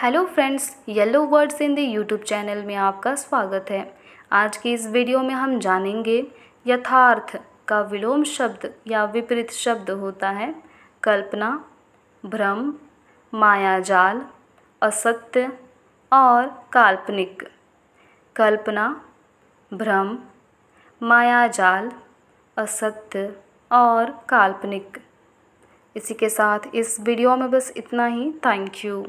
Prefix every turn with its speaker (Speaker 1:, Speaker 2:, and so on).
Speaker 1: hello friends yellow words in the YouTube channel में आपका स्वागत है आज की इस वीडियो में हम जानेंगे यथार्थ का विलोम शब्द या विपरीत शब्द होता है कल्पना भ्रम मायाजाल असत्य और काल्पनिक कल्पना भ्रम मायाजाल असत्य और काल्पनिक इसी के साथ इस वीडियो में बस इतना ही थैंक यू